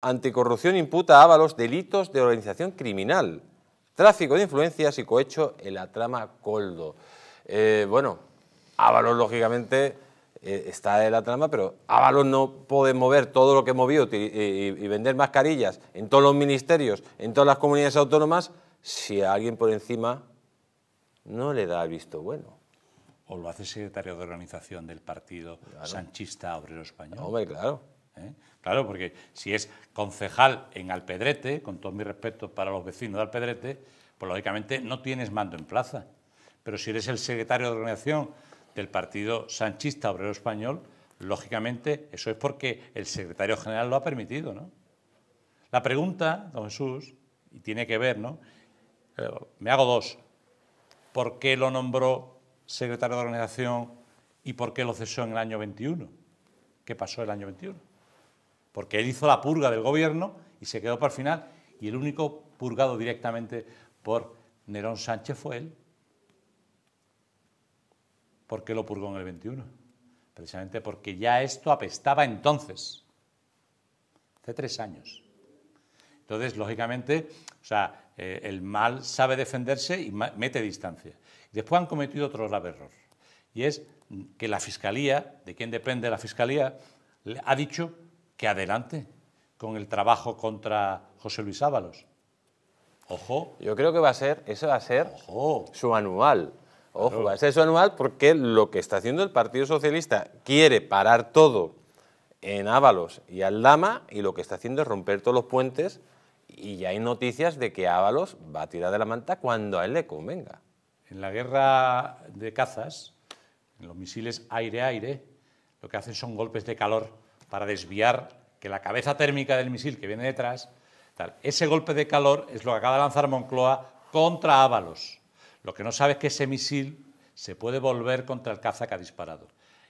Anticorrupción imputa a Ábalos delitos de organización criminal, tráfico de influencias y cohecho en la trama Coldo. Eh, bueno, Ábalos, lógicamente, eh, está en la trama, pero Ábalos no puede mover todo lo que movió y, y, vender mascarillas en todos los ministerios, en todas las comunidades autónomas, si a alguien por encima no le da el visto bueno. O lo hace secretario de organización del Partido Sanchista Obrero Español. Hombre, claro. ¿eh? Claro, porque si es concejal en Alpedrete, con todo mi respeto para los vecinos de Alpedrete, pues lógicamente no tienes mando en plaza. Pero si eres el secretario de organización del Partido Sanchista Obrero Español, lógicamente eso es porque el secretario general lo ha permitido. ¿no? La pregunta, don Jesús, y tiene que ver, ¿no? Eh, me hago dos. ¿Por qué lo nombró secretario de organización y por qué lo cesó en el año 21? ¿Qué pasó el año 21? porque él hizo la purga del gobierno y se quedó para el final, y el único purgado directamente por Nerón Sánchez fue él, porque lo purgó en el 21, precisamente porque ya esto apestaba entonces, hace tres años. Entonces, lógicamente, o sea, eh, el mal sabe defenderse y mete distancia. Después han cometido otro grave error, y es que la Fiscalía, de quien depende la Fiscalía, ha dicho que adelante con el trabajo contra José Luis Ábalos. Ojo. Yo creo que va a ser, ese va a ser su anual. Ojo, va a ser su anual porque lo que está haciendo el Partido Socialista quiere parar todo en Ábalos y Aldama y lo que está haciendo es romper todos los puentes y ya hay noticias de que Ábalos va a tirar de la manta cuando a él le convenga. En la guerra de cazas, en los misiles aire-aire, lo que hacen son golpes de calor para desviar que la cabeza térmica del misil que viene detrás, tal. ese golpe de calor es lo que acaba de lanzar Moncloa contra Ábalos. Lo que no sabe es que ese misil se puede volver contra el caza que ha disparado.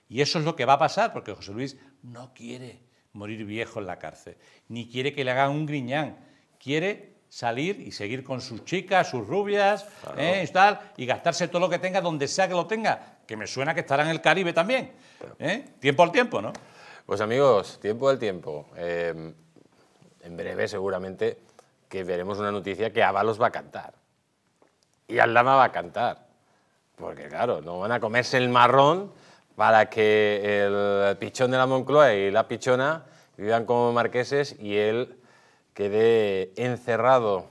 Y eso es lo que va a pasar, porque José Luis no quiere morir viejo en la cárcel, ni quiere que le hagan un griñán, quiere salir y seguir con sus chicas, sus rubias, ¿eh? y, tal, y gastarse todo lo que tenga donde sea que lo tenga, que me suena que estará en el Caribe también. ¿eh? Tiempo al tiempo, ¿no? Pues amigos, tiempo al tiempo. Em, en breve seguramente que veremos una noticia que Avalos va a cantar. Y Aldama va a cantar. Porque claro, no van a comerse el marrón para que el pichón de la Moncloa y la pichona vivan como marqueses y él quede encerrado,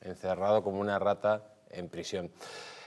encerrado como una rata en prisión.